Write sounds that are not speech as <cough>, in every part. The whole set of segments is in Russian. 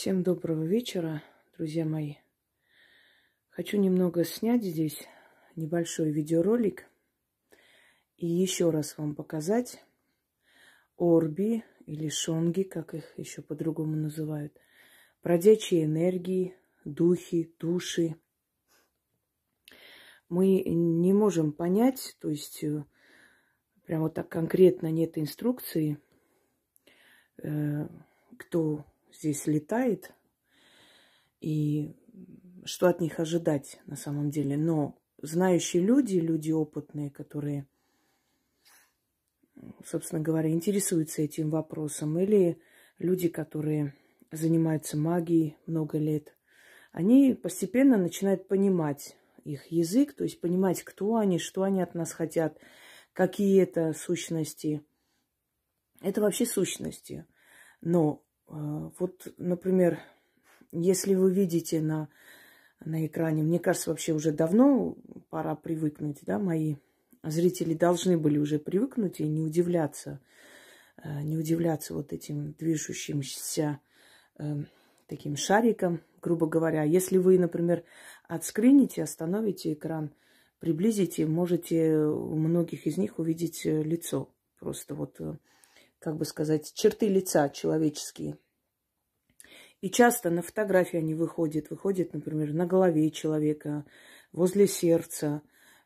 Всем доброго вечера, друзья мои. Хочу немного снять здесь небольшой видеоролик и еще раз вам показать орби или шонги, как их еще по-другому называют, бродячие энергии, духи, души. Мы не можем понять, то есть э, прямо так конкретно нет инструкции, э, кто здесь летает. И что от них ожидать на самом деле. Но знающие люди, люди опытные, которые, собственно говоря, интересуются этим вопросом, или люди, которые занимаются магией много лет, они постепенно начинают понимать их язык, то есть понимать, кто они, что они от нас хотят, какие это сущности. Это вообще сущности. Но а, вот, например, если вы видите на, на экране, мне кажется, вообще уже давно пора привыкнуть, да, мои зрители должны были уже привыкнуть и не удивляться, э, не удивляться вот этим движущимся эм, таким шариком, грубо говоря. Если вы, например, отскрините, остановите экран, приблизите, можете у многих из них увидеть э, лицо. Просто вот э, как бы сказать, черты лица человеческие. И часто на фотографии они выходят. Выходят, например, на голове человека, возле сердца,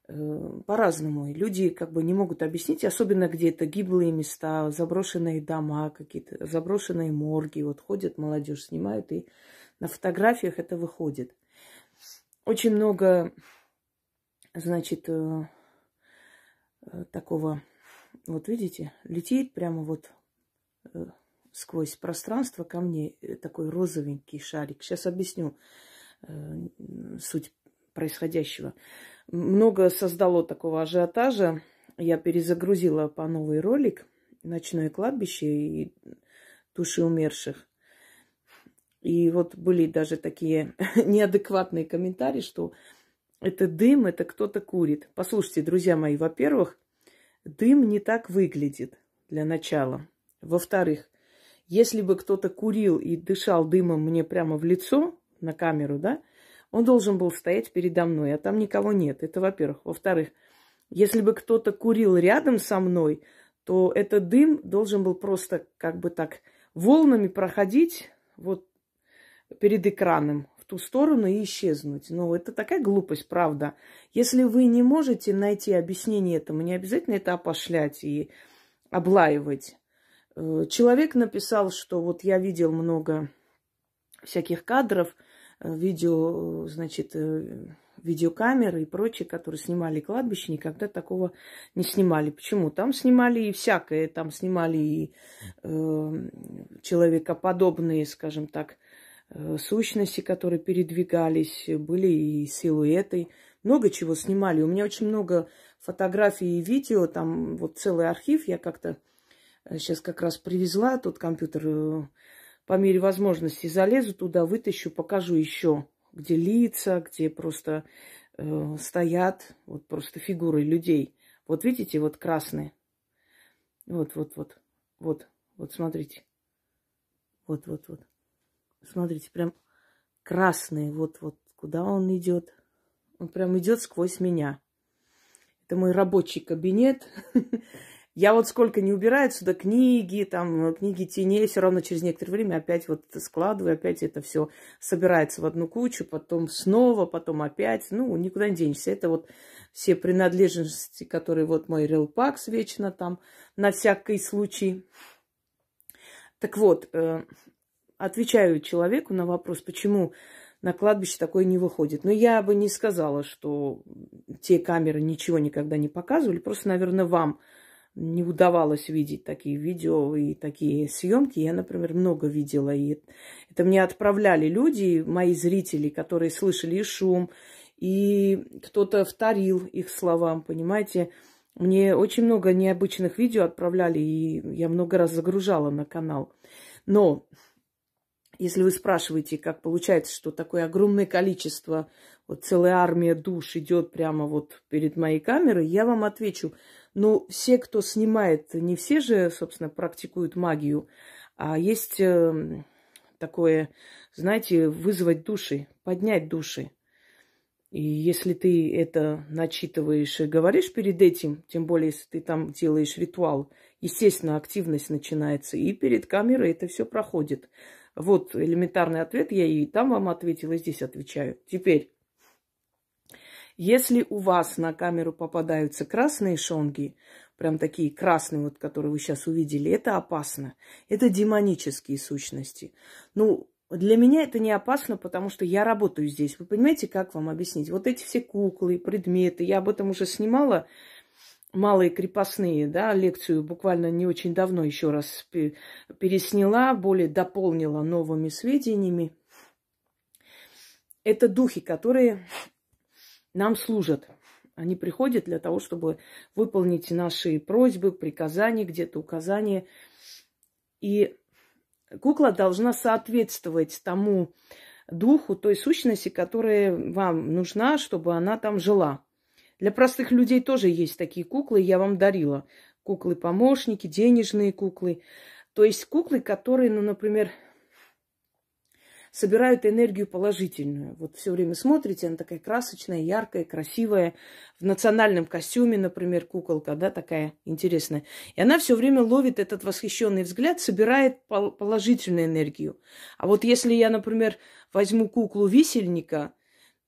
э, по-разному. Люди как бы не могут объяснить, особенно где то гиблые места, заброшенные дома какие-то, заброшенные морги. Вот ходят молодежь, снимают, и на фотографиях это выходит. Очень много, значит, э, э, такого вот видите, летит прямо вот э, сквозь пространство ко мне э, такой розовенький шарик. Сейчас объясню э, суть происходящего. Много создало такого ажиотажа. Я перезагрузила по новый ролик «Ночное кладбище» и «Души умерших». И вот были даже такие <laughs> неадекватные комментарии, что это дым, это кто-то курит. Послушайте, друзья мои, во-первых, Дым не так выглядит для начала. Во-вторых, если бы кто-то курил и дышал дымом мне прямо в лицо, на камеру, да, он должен был стоять передо мной, а там никого нет. Это во-первых. Во-вторых, если бы кто-то курил рядом со мной, то этот дым должен был просто как бы так волнами проходить вот перед экраном в ту сторону и исчезнуть. Но ну, это такая глупость, правда. Если вы не можете найти объяснение этому, не обязательно это опошлять и облаивать. Э, человек написал, что вот я видел много всяких кадров, э, видео, значит, э, видеокамеры и прочее, которые снимали кладбище, никогда такого не снимали. Почему? Там снимали и всякое, там снимали и э, человекоподобные, скажем так, Э, сущности, которые передвигались, были и силуэты. Много чего снимали. У меня очень много фотографий и видео, там вот целый архив. Я как-то э, сейчас как раз привезла тот компьютер э, по мере возможности. Залезу туда, вытащу, покажу еще, где лица, где просто э, стоят вот просто фигуры людей. Вот видите, вот красные. Вот, вот, вот, вот, вот, смотрите. Вот, вот, вот. Смотрите, прям красный, вот-вот, куда он идет. Он прям идет сквозь меня. Это мой рабочий кабинет. <laughs> Я вот сколько не убираю отсюда книги, там книги теней, все равно через некоторое время опять вот складываю, опять это все собирается в одну кучу, потом снова, потом опять. Ну, никуда не денешься. Это вот все принадлежности, которые вот мой релпакс вечно там на всякий случай. Так вот, э, отвечаю человеку на вопрос, почему на кладбище такое не выходит. Но я бы не сказала, что те камеры ничего никогда не показывали. Просто, наверное, вам не удавалось видеть такие видео и такие съемки. Я, например, много видела. И это мне отправляли люди, мои зрители, которые слышали и шум, и кто-то вторил их словам, понимаете. Мне очень много необычных видео отправляли, и я много раз загружала на канал. Но если вы спрашиваете, как получается, что такое огромное количество, вот целая армия душ идет прямо вот перед моей камерой, я вам отвечу. Ну, все, кто снимает, не все же, собственно, практикуют магию, а есть эм, такое, знаете, вызвать души, поднять души. И если ты это начитываешь и говоришь перед этим, тем более, если ты там делаешь ритуал, естественно, активность начинается. И перед камерой это все проходит. Вот элементарный ответ, я и там вам ответила, и здесь отвечаю. Теперь, если у вас на камеру попадаются красные шонги, прям такие красные, вот, которые вы сейчас увидели, это опасно. Это демонические сущности. Ну, для меня это не опасно, потому что я работаю здесь. Вы понимаете, как вам объяснить? Вот эти все куклы, предметы, я об этом уже снимала малые крепостные, да, лекцию буквально не очень давно еще раз пересняла, более дополнила новыми сведениями. Это духи, которые нам служат. Они приходят для того, чтобы выполнить наши просьбы, приказания, где-то указания. И кукла должна соответствовать тому духу, той сущности, которая вам нужна, чтобы она там жила. Для простых людей тоже есть такие куклы, я вам дарила. Куклы-помощники, денежные куклы. То есть куклы, которые, ну, например, собирают энергию положительную. Вот все время смотрите, она такая красочная, яркая, красивая, в национальном костюме, например, куколка, да, такая интересная. И она все время ловит этот восхищенный взгляд, собирает положительную энергию. А вот если я, например, возьму куклу висельника –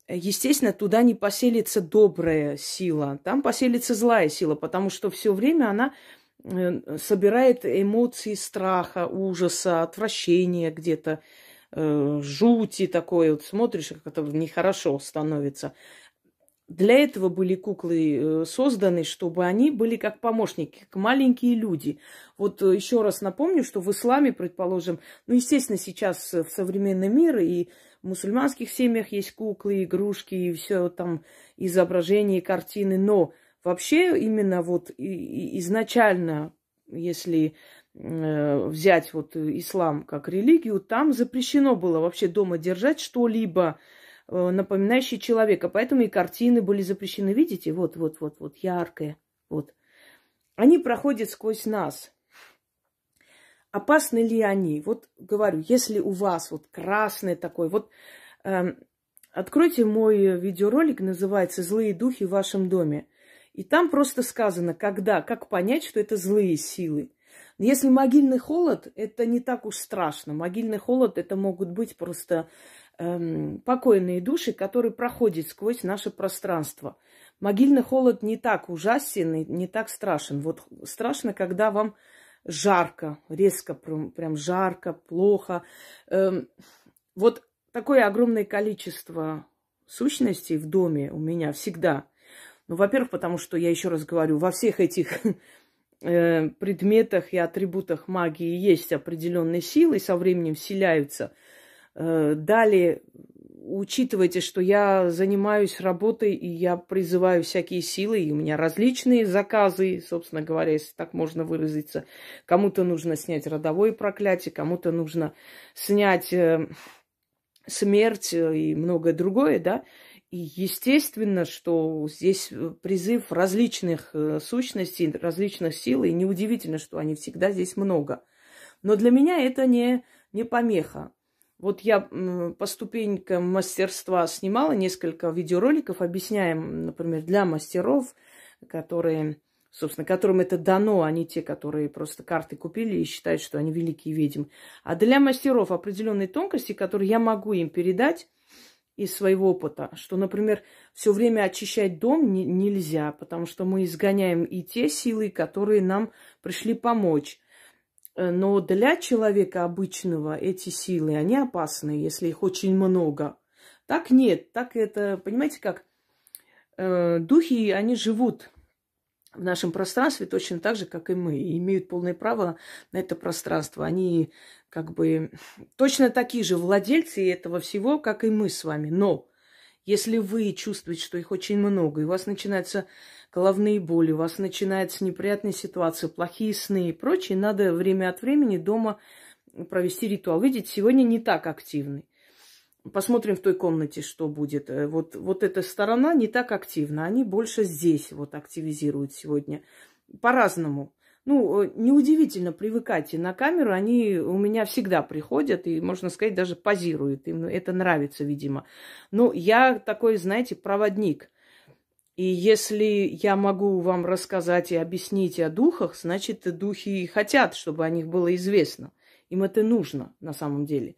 естественно, туда не поселится добрая сила, там поселится злая сила, потому что все время она э, собирает эмоции страха, ужаса, отвращения где-то, э, жути такое. Вот смотришь, как это нехорошо становится. Для этого были куклы э, созданы, чтобы они были как помощники, как маленькие люди. Вот еще раз напомню, что в исламе, предположим, ну, естественно, сейчас в современный мир и мусульманских семьях есть куклы, игрушки и все там изображения, картины. Но вообще именно вот изначально, если э, взять вот ислам как религию, там запрещено было вообще дома держать что-либо э, напоминающее человека. Поэтому и картины были запрещены. Видите, вот, вот, вот, вот, яркое. Вот. Они проходят сквозь нас опасны ли они? Вот говорю, если у вас вот красный такой, вот э, откройте мой видеоролик, называется «Злые духи в вашем доме». И там просто сказано, когда, как понять, что это злые силы. Если могильный холод, это не так уж страшно. Могильный холод это могут быть просто эм, покойные души, которые проходят сквозь наше пространство. Могильный холод не так ужасен и не так страшен. Вот страшно, когда вам жарко, резко, прям, жарко, плохо. Эм, вот такое огромное количество сущностей в доме у меня всегда. Ну, во-первых, потому что, я еще раз говорю, во всех этих э, предметах и атрибутах магии есть определенные силы, со временем вселяются. Э, далее учитывайте, что я занимаюсь работой, и я призываю всякие силы, и у меня различные заказы, собственно говоря, если так можно выразиться. Кому-то нужно снять родовое проклятие, кому-то нужно снять э, смерть э, и многое другое, да. И естественно, что здесь э, призыв различных сущностей, различных сил, и неудивительно, что они всегда здесь много. Но для меня это не, не помеха. Вот я по ступенькам мастерства снимала несколько видеороликов, объясняем, например, для мастеров, которые, собственно, которым это дано, а не те, которые просто карты купили и считают, что они великие ведьмы. А для мастеров определенные тонкости, которые я могу им передать, из своего опыта, что, например, все время очищать дом не, нельзя, потому что мы изгоняем и те силы, которые нам пришли помочь. Э, но для человека обычного эти силы, они опасны, если их очень много. Так нет, так это, понимаете как, э, духи, они живут в нашем пространстве точно так же, как и мы, и имеют полное право на это пространство. Они как бы точно такие же владельцы этого всего, как и мы с вами. Но если вы чувствуете, что их очень много, и у вас начинается головные боли, у вас начинаются неприятные ситуации, плохие сны и прочее, надо время от времени дома провести ритуал. Видите, сегодня не так активный. Посмотрим в той комнате, что будет. Э, вот, вот эта сторона не так активна, они больше здесь вот активизируют сегодня. По-разному. Ну, э, неудивительно, привыкайте на камеру, они у меня всегда приходят и, можно сказать, даже позируют. Им это нравится, видимо. Но я такой, знаете, проводник – и если я могу вам рассказать и объяснить о духах, значит, духи хотят, чтобы о них было известно. Им это нужно на самом деле.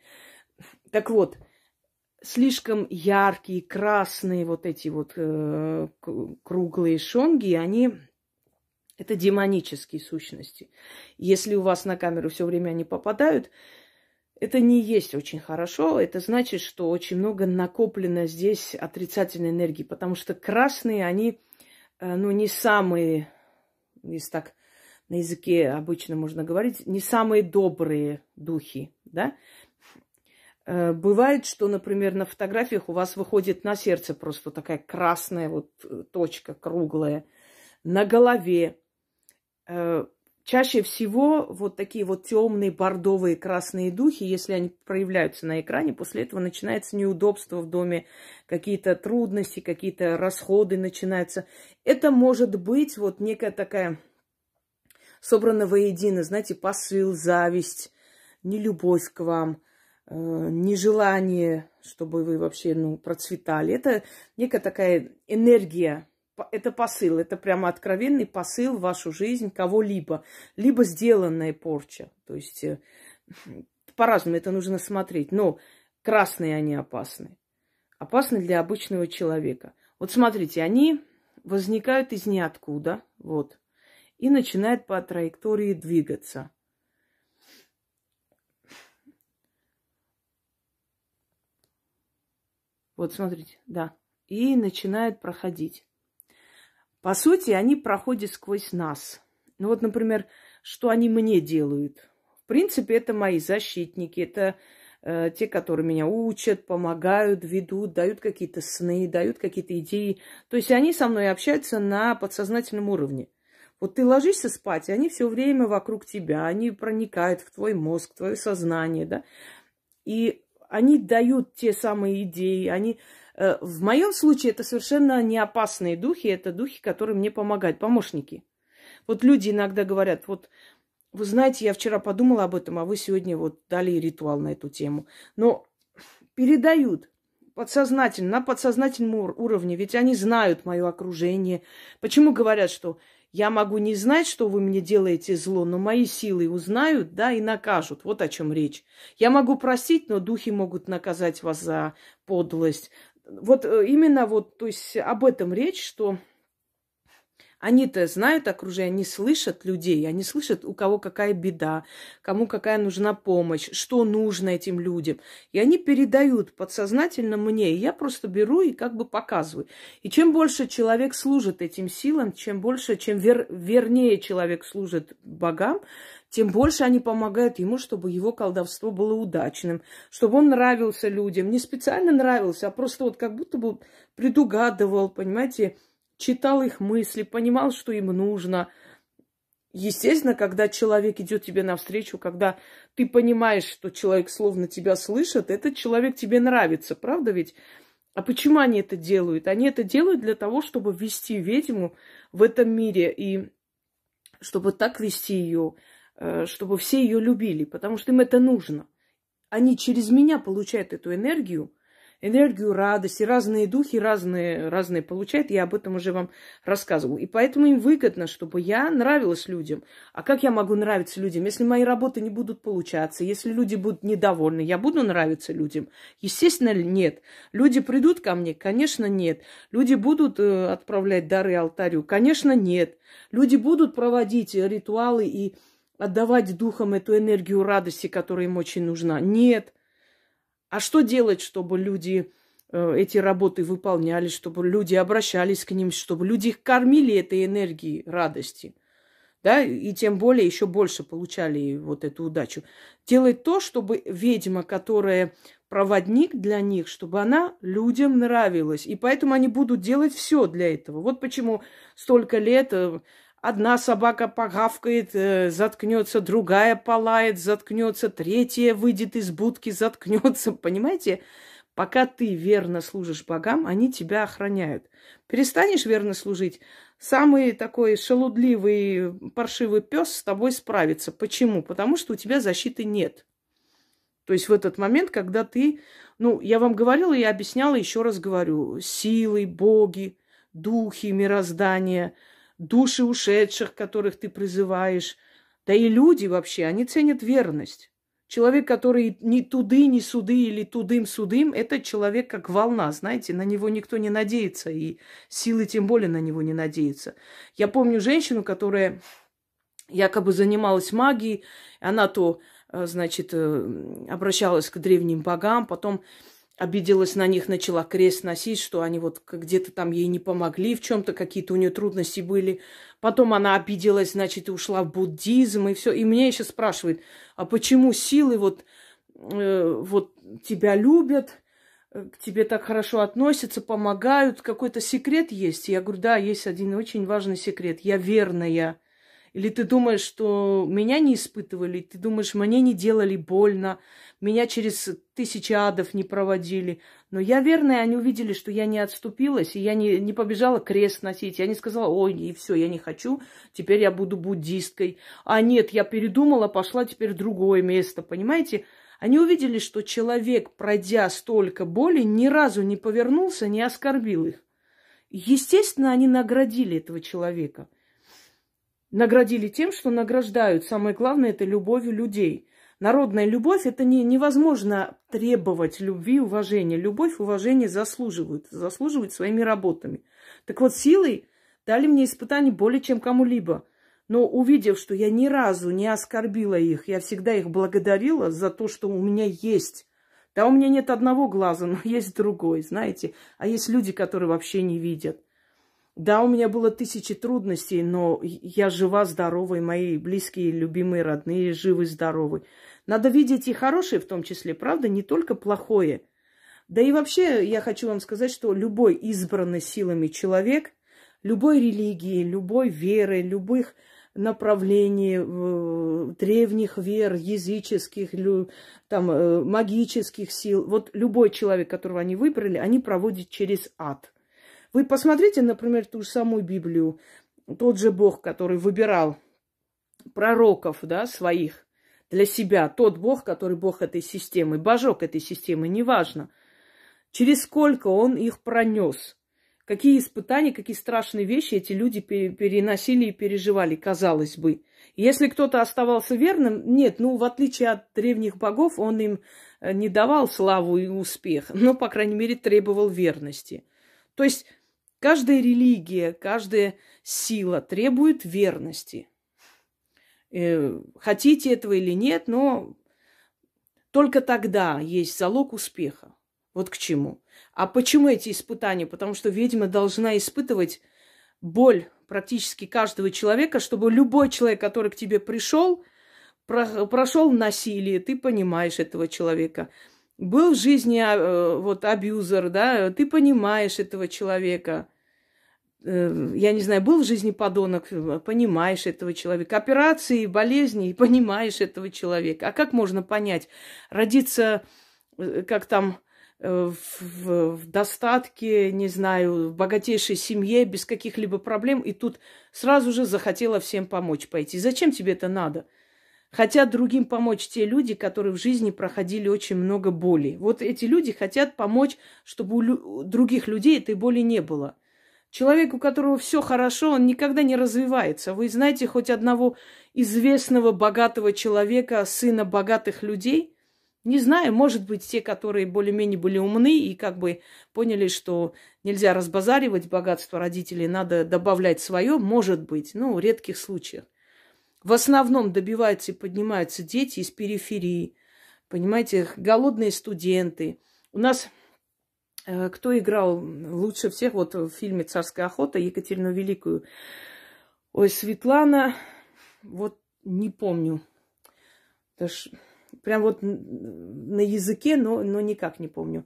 Так вот, слишком яркие, красные вот эти вот э, круглые шонги, они это демонические сущности. Если у вас на камеру все время они попадают, это не есть очень хорошо. Это значит, что очень много накоплено здесь отрицательной энергии, потому что красные, они, э, ну, не самые, если так на языке обычно можно говорить, не самые добрые духи, да? Э, бывает, что, например, на фотографиях у вас выходит на сердце просто такая красная вот э, точка круглая, на голове, Чаще всего вот такие вот темные, бордовые, красные духи, если они проявляются на экране, после этого начинается неудобство в доме, какие-то трудности, какие-то расходы начинаются. Это может быть вот некая такая собрана воедино, знаете, посыл, зависть, нелюбовь к вам, э, нежелание, чтобы вы вообще ну, процветали. Это некая такая энергия это посыл, это прямо откровенный посыл в вашу жизнь кого-либо, либо сделанная порча. То есть э, <laughs> по-разному это нужно смотреть, но красные они опасны. Опасны для обычного человека. Вот смотрите, они возникают из ниоткуда, вот, и начинают по траектории двигаться. Вот смотрите, да. И начинает проходить. По сути, они проходят сквозь нас. Ну вот, например, что они мне делают. В принципе, это мои защитники, это э, те, которые меня учат, помогают, ведут, дают какие-то сны, дают какие-то идеи. То есть они со мной общаются на подсознательном уровне. Вот ты ложишься спать, и они все время вокруг тебя, они проникают в твой мозг, в твое сознание, да. И они дают те самые идеи, они Э, в моем случае это совершенно не опасные духи, это духи, которые мне помогают, помощники. Вот люди иногда говорят, вот вы знаете, я вчера подумала об этом, а вы сегодня вот дали ритуал на эту тему. Но передают подсознательно, на подсознательном уровне, ведь они знают мое окружение. Почему говорят, что я могу не знать, что вы мне делаете зло, но мои силы узнают, да, и накажут. Вот о чем речь. Я могу просить, но духи могут наказать вас за подлость, вот э, именно вот, то есть об этом речь, что они-то знают окружение, они слышат людей, они слышат, у кого какая беда, кому какая нужна помощь, что нужно этим людям. И они передают подсознательно мне, и я просто беру и как бы показываю. И чем больше человек служит этим силам, чем больше, чем вер, вернее человек служит богам, тем больше они помогают ему, чтобы его колдовство было удачным, чтобы он нравился людям. Не специально нравился, а просто вот как будто бы предугадывал, понимаете, читал их мысли, понимал, что им нужно. Естественно, когда человек идет тебе навстречу, когда ты понимаешь, что человек словно тебя слышит, этот человек тебе нравится, правда ведь? А почему они это делают? Они это делают для того, чтобы ввести ведьму в этом мире и чтобы так вести ее, Э, чтобы все ее любили, потому что им это нужно. Они через меня получают эту энергию, энергию радости, разные духи разные, разные получают. Я об этом уже вам рассказывала. И поэтому им выгодно, чтобы я нравилась людям. А как я могу нравиться людям? Если мои работы не будут получаться, если люди будут недовольны, я буду нравиться людям? Естественно, нет. Люди придут ко мне? Конечно, нет. Люди будут э, отправлять дары алтарю? Конечно, нет. Люди будут проводить э, ритуалы и отдавать духам эту энергию радости, которая им очень нужна. Нет. А что делать, чтобы люди э, эти работы выполняли, чтобы люди обращались к ним, чтобы люди их кормили этой энергией радости? да, и тем более еще больше получали вот эту удачу. Делать то, чтобы ведьма, которая проводник для них, чтобы она людям нравилась. И поэтому они будут делать все для этого. Вот почему столько лет э, Одна собака погавкает, э, заткнется, другая полает, заткнется, третья выйдет из будки, заткнется. <laughs> Понимаете? Пока ты верно служишь богам, они тебя охраняют. Перестанешь верно служить, самый такой шелудливый, паршивый пес с тобой справится. Почему? Потому что у тебя защиты нет. То есть в этот момент, когда ты, ну, я вам говорила и объясняла, еще раз говорю, силы, боги, духи, мироздание – души ушедших, которых ты призываешь. Да и люди вообще, они ценят верность. Человек, который ни туды, ни суды или тудым-судым, это человек как волна, знаете, на него никто не надеется, и силы тем более на него не надеются. Я помню женщину, которая якобы занималась магией, она то, э, значит, э, обращалась к древним богам, потом обиделась на них, начала крест носить, что они вот где-то там ей не помогли в чем-то, какие-то у нее трудности были. Потом она обиделась, значит, и ушла в буддизм и все. И меня еще спрашивает, а почему силы вот, э, вот тебя любят, э, к тебе так хорошо относятся, помогают, какой-то секрет есть? Я говорю, да, есть один очень важный секрет. Я верная. Или ты думаешь, что меня не испытывали, ты думаешь, мне не делали больно, меня через тысячи адов не проводили. Но я верная, они увидели, что я не отступилась, и я не, не побежала крест носить. Я не сказала, ой, и все, я не хочу, теперь я буду буддисткой. А нет, я передумала, пошла теперь в другое место, понимаете? Они увидели, что человек, пройдя столько боли, ни разу не повернулся, не оскорбил их. Естественно, они наградили этого человека. Наградили тем, что награждают. Самое главное – это любовью людей. Народная любовь – это не, невозможно требовать любви и уважения. Любовь, уважение заслуживают, заслуживают своими работами. Так вот, силой дали мне испытание более чем кому-либо. Но увидев, что я ни разу не оскорбила их, я всегда их благодарила за то, что у меня есть. Да, у меня нет одного глаза, но <laughs> есть другой, знаете. А есть люди, которые вообще не видят. Да, у меня было тысячи трудностей, но я жива, здорова, и мои близкие, любимые, родные живы, здоровы. Надо видеть и хорошее в том числе, правда, не только плохое. Да и вообще я хочу вам сказать, что любой избранный силами человек, любой религии, любой веры, любых направлений, э, древних вер, языческих, там, э, магических сил, вот любой человек, которого они выбрали, они проводят через ад – вы посмотрите, например, ту же самую Библию, тот же Бог, который выбирал пророков, да, своих для себя, тот Бог, который Бог этой системы, божок этой системы, неважно, через сколько он их пронес, какие испытания, какие страшные вещи эти люди переносили и переживали, казалось бы. Если кто-то оставался верным, нет, ну, в отличие от древних богов, он им э, не давал славу и успех, но, по крайней мере, требовал верности. То есть Каждая религия, каждая сила требует верности. Э, хотите этого или нет, но только тогда есть залог успеха. Вот к чему. А почему эти испытания? Потому что ведьма должна испытывать боль практически каждого человека, чтобы любой человек, который к тебе пришел, прошел насилие, ты понимаешь этого человека был в жизни а, э, вот абьюзер, да, ты понимаешь этого человека. Э, я не знаю, был в жизни подонок, э, понимаешь этого человека. Операции, болезни, понимаешь этого человека. А как можно понять? Родиться, как там, в, в достатке, не знаю, в богатейшей семье, без каких-либо проблем, и тут сразу же захотела всем помочь пойти. Зачем тебе это надо? хотят другим помочь те люди, которые в жизни проходили очень много боли. Вот эти люди хотят помочь, чтобы у других людей этой боли не было. Человек, у которого все хорошо, он никогда не развивается. Вы знаете хоть одного известного богатого человека, сына богатых людей? Не знаю, может быть, те, которые более-менее были умны и как бы поняли, что нельзя разбазаривать богатство родителей, надо добавлять свое, может быть, ну, в редких случаях. В основном добиваются и поднимаются дети из периферии, понимаете, голодные студенты. У нас э, кто играл лучше всех вот в фильме «Царская охота» Екатерину Великую? Ой, Светлана, вот не помню. Даже прям вот на языке, но, но никак не помню.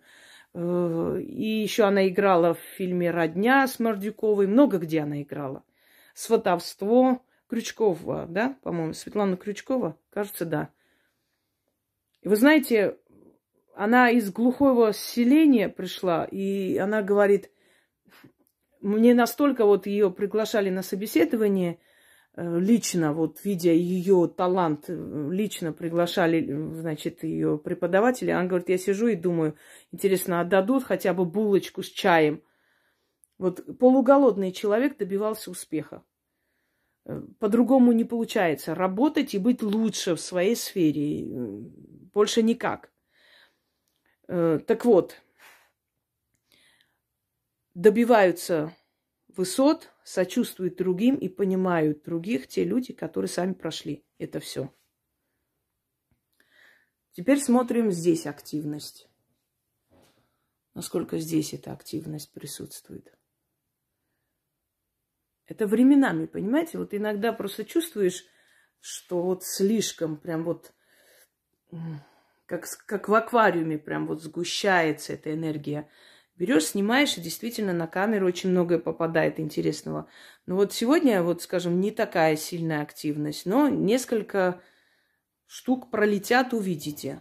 Э, и еще она играла в фильме «Родня» с Мордюковой. Много где она играла. «Сватовство», Крючкова, да, по-моему, Светлана Крючкова, кажется, да. И вы знаете, она из глухого селения пришла, и она говорит, мне настолько вот ее приглашали на собеседование э, лично, вот видя ее талант, э, лично приглашали, э, значит, ее преподаватели. Она говорит, я сижу и думаю, интересно, отдадут хотя бы булочку с чаем. Вот полуголодный человек добивался успеха. Э, по-другому не получается. Работать и быть лучше в своей сфере. Э, больше никак. Э, так вот, добиваются высот, сочувствуют другим и понимают других те люди, которые сами прошли это все. Теперь смотрим здесь активность. Насколько здесь эта активность присутствует. Это временами, понимаете? Вот иногда просто чувствуешь, что вот слишком прям вот как, как в аквариуме прям вот сгущается эта энергия. Берешь, снимаешь, и действительно на камеру очень многое попадает интересного. Но вот сегодня, вот, скажем, не такая сильная активность, но несколько штук пролетят, увидите.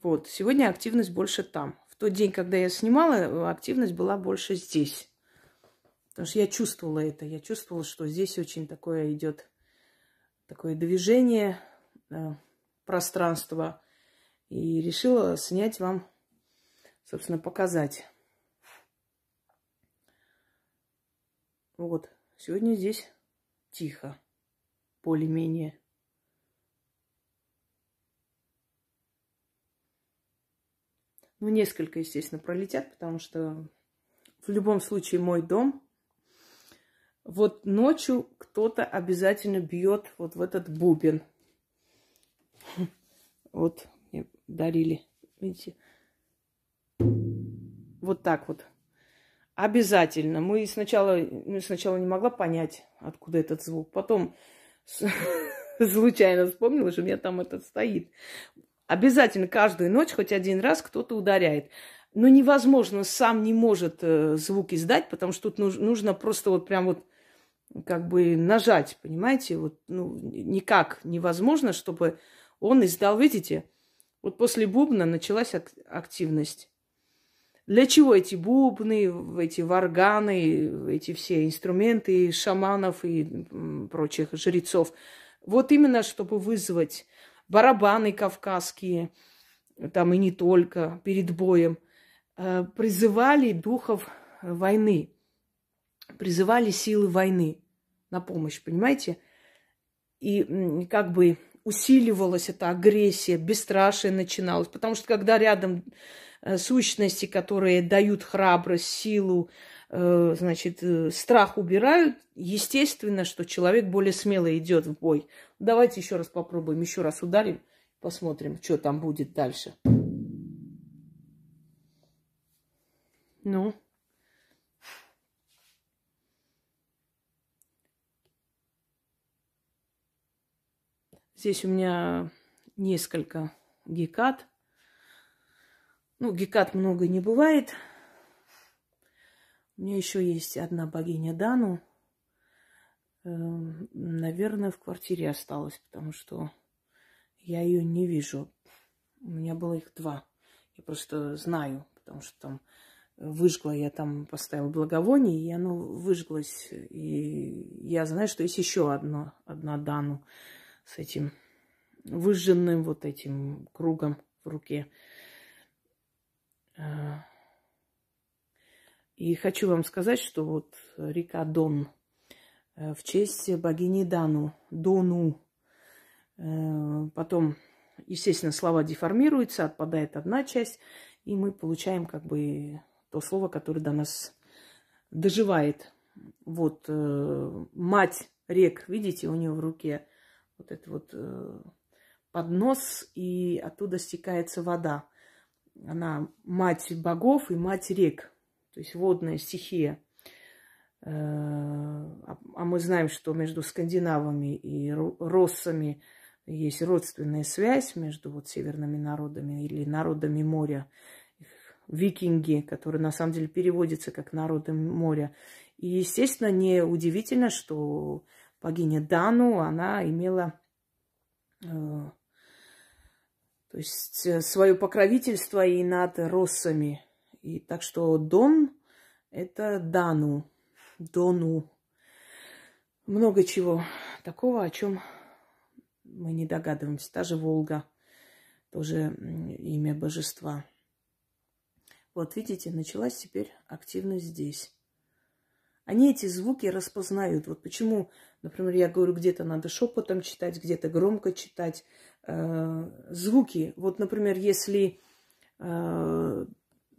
Вот, сегодня активность больше там в тот день, когда я снимала, э, активность была больше здесь. Потому что я чувствовала это. Я чувствовала, что здесь очень такое идет такое движение э, пространства. И решила снять вам, собственно, показать. Вот. Сегодня здесь тихо. Более-менее. Ну, несколько, естественно, пролетят, потому что в любом случае мой дом. Вот ночью кто-то обязательно бьет вот в этот бубен. Вот мне дарили, видите. Вот так вот. Обязательно. Мы сначала, ну, сначала не могла понять, откуда этот звук. Потом <laughs> случайно вспомнила, что у меня там этот стоит. Обязательно каждую ночь хоть один раз кто-то ударяет. Но невозможно, сам не может э, звук издать, потому что тут нужно просто вот прям вот как бы нажать, понимаете? Вот, ну, никак невозможно, чтобы он издал, видите? Вот после бубна началась активность. Для чего эти бубны, эти варганы, эти все инструменты шаманов и прочих жрецов? Вот именно, чтобы вызвать барабаны кавказские, там и не только, перед боем, э, призывали духов войны, призывали силы войны на помощь, понимаете? И как бы усиливалась эта агрессия, бесстрашие начиналось. Потому что когда рядом э, сущности, которые дают храбрость, силу, Э, значит, э, страх убирают, естественно, что человек более смело идет в бой. Давайте еще раз попробуем, еще раз ударим, посмотрим, что там будет дальше. Ну. Здесь у меня несколько гекат. Ну, гекат много не бывает. У меня еще есть одна богиня Дану. Эм, наверное, в квартире осталась, потому что я ее не вижу. У меня было их два. Я просто знаю, потому что там выжгла, я там поставила благовоние, и оно выжглось. И я знаю, что есть еще одна одна Дану с этим выжженным вот этим кругом в руке. Э, и хочу вам сказать, что вот река Дон э, в честь богини Дану, Дону. Э, потом, естественно, слова деформируются, отпадает одна часть, и мы получаем как бы то слово, которое до нас доживает. Вот э, мать рек, видите, у нее в руке вот этот вот поднос, и оттуда стекается вода. Она мать богов и мать рек то есть водная стихия. Э, а, а мы знаем, что между скандинавами и россами есть родственная связь между вот северными народами или народами моря. Викинги, которые на самом деле переводятся как народы моря. И, естественно, неудивительно, что богиня Дану, она имела э, то есть э, свое покровительство и над россами и так что Дон – это Дану, Дону. Много чего такого, о чем мы не догадываемся. Та же Волга, тоже имя божества. Вот видите, началась теперь активность здесь. Они эти звуки распознают. Вот почему, например, я говорю, где-то надо шепотом читать, где-то громко читать. Э, звуки. Вот, например, если э,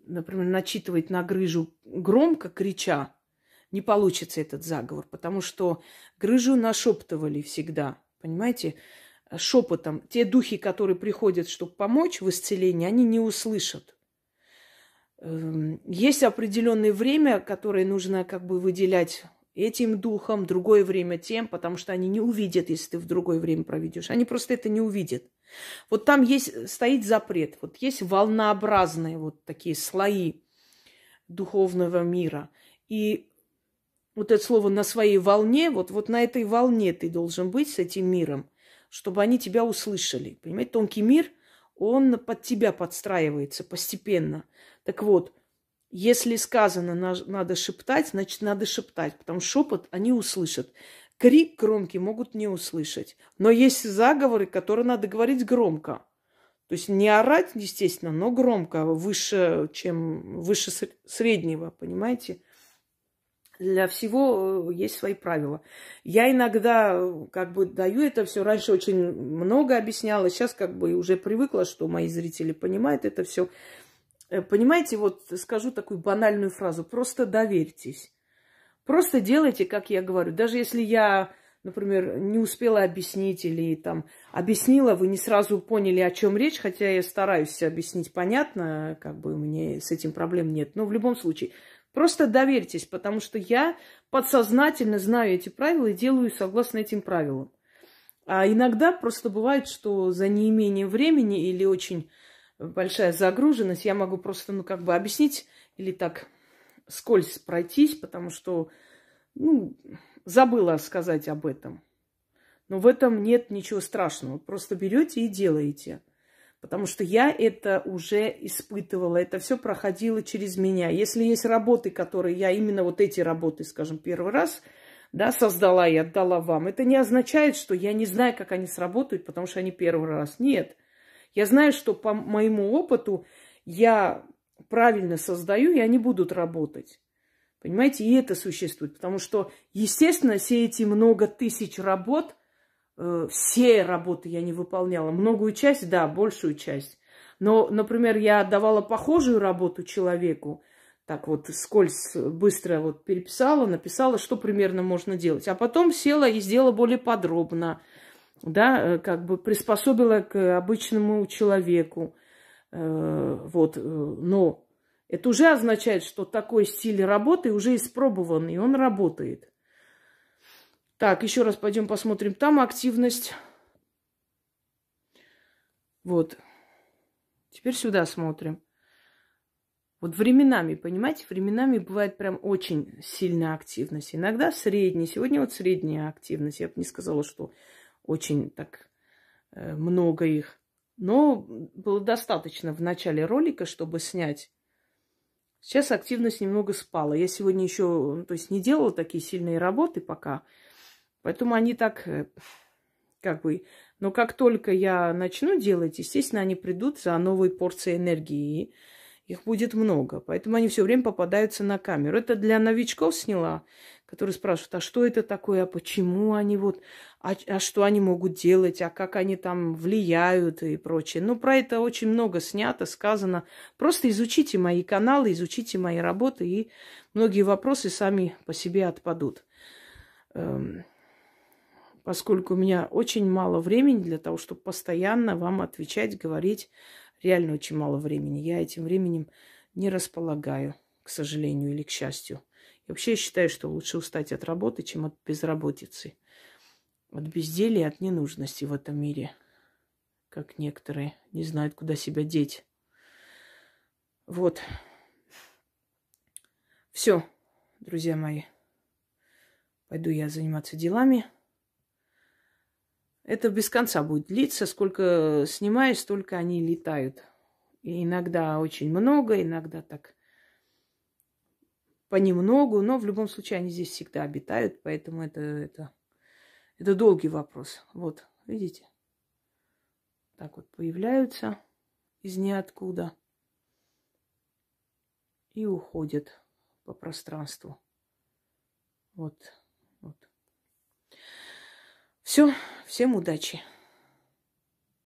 например, начитывать на грыжу громко, крича, не получится этот заговор, потому что грыжу нашептывали всегда, понимаете, шепотом. Те духи, которые приходят, чтобы помочь в исцелении, они не услышат. Эм, есть определенное время, которое нужно как бы выделять этим духом, другое время тем, потому что они не увидят, если ты в другое время проведешь. Они просто это не увидят. Вот там есть, стоит запрет, вот есть волнообразные вот такие слои духовного мира. И вот это слово на своей волне, вот, вот на этой волне ты должен быть с этим миром, чтобы они тебя услышали. Понимаете, тонкий мир, он под тебя подстраивается постепенно. Так вот, если сказано, надо шептать, значит, надо шептать, потому что шепот они услышат. Крик громкий могут не услышать. Но есть заговоры, которые надо говорить громко. То есть не орать, естественно, но громко, выше, чем выше среднего, понимаете? Для всего э, есть свои правила. Я иногда э, как бы даю это все. Раньше очень много объясняла. Сейчас как бы уже привыкла, что мои зрители понимают это все. Э, понимаете, вот скажу такую банальную фразу. Просто доверьтесь. Просто делайте, как я говорю. Даже если я, например, не успела объяснить или там объяснила, вы не сразу поняли, о чем речь, хотя я стараюсь объяснить понятно, как бы мне с этим проблем нет. Но в любом случае, просто доверьтесь, потому что я подсознательно знаю эти правила и делаю согласно этим правилам. А иногда просто бывает, что за неимением времени или очень большая загруженность, я могу просто, ну, как бы объяснить или так скользь пройтись, потому что, ну, забыла сказать об этом. Но в этом нет ничего страшного. Просто берете и делаете. Потому что я это уже испытывала, это все проходило через меня. Если есть работы, которые я именно вот эти работы, скажем, первый раз, да, создала и отдала вам, это не означает, что я не знаю, как они сработают, потому что они первый раз. Нет. Я знаю, что по моему опыту я правильно создаю, и они будут работать. Понимаете, и это существует. Потому что, естественно, все эти много тысяч работ, э, все работы я не выполняла. Многую часть, да, большую часть. Но, например, я давала похожую работу человеку, так вот скользь быстро вот переписала, написала, что примерно можно делать. А потом села и сделала более подробно – да, э, как бы приспособила к обычному человеку. Э, вот, э, но это уже означает, что такой стиль работы уже испробован, и он работает. Так, еще раз пойдем посмотрим. Там активность. Вот. Теперь сюда смотрим. Вот временами, понимаете, временами бывает прям очень сильная активность. Иногда средняя. Сегодня вот средняя активность. Я бы не сказала, что очень так э, много их. Но было достаточно в начале ролика, чтобы снять. Сейчас активность немного спала. Я сегодня еще, то есть не делала такие сильные работы пока. Поэтому они так, э, как бы... Но как только я начну делать, естественно, они придут за новой порцией энергии. Их будет много. Поэтому они все время попадаются на камеру. Это для новичков сняла которые спрашивают, а что это такое, а почему они вот, а, а что они могут делать, а как они там влияют и прочее. Ну, про это очень много снято, сказано. Просто изучите мои каналы, изучите мои работы, и многие вопросы сами по себе отпадут. Эм, поскольку у меня очень мало времени для того, чтобы постоянно вам отвечать, говорить, реально очень мало времени. Я этим временем не располагаю, к сожалению или к счастью. И вообще я считаю, что лучше устать от работы, чем от безработицы. От безделия, от ненужности в этом мире. Как некоторые не знают, куда себя деть. Вот. Все, друзья мои. Пойду я заниматься делами. Это без конца будет длиться. Сколько снимаешь, столько они летают. И иногда очень много, иногда так понемногу, но в любом случае они здесь всегда обитают, поэтому это, это, это долгий вопрос. Вот, видите? Так вот появляются из ниоткуда и уходят по пространству. Вот, вот. Все, всем удачи!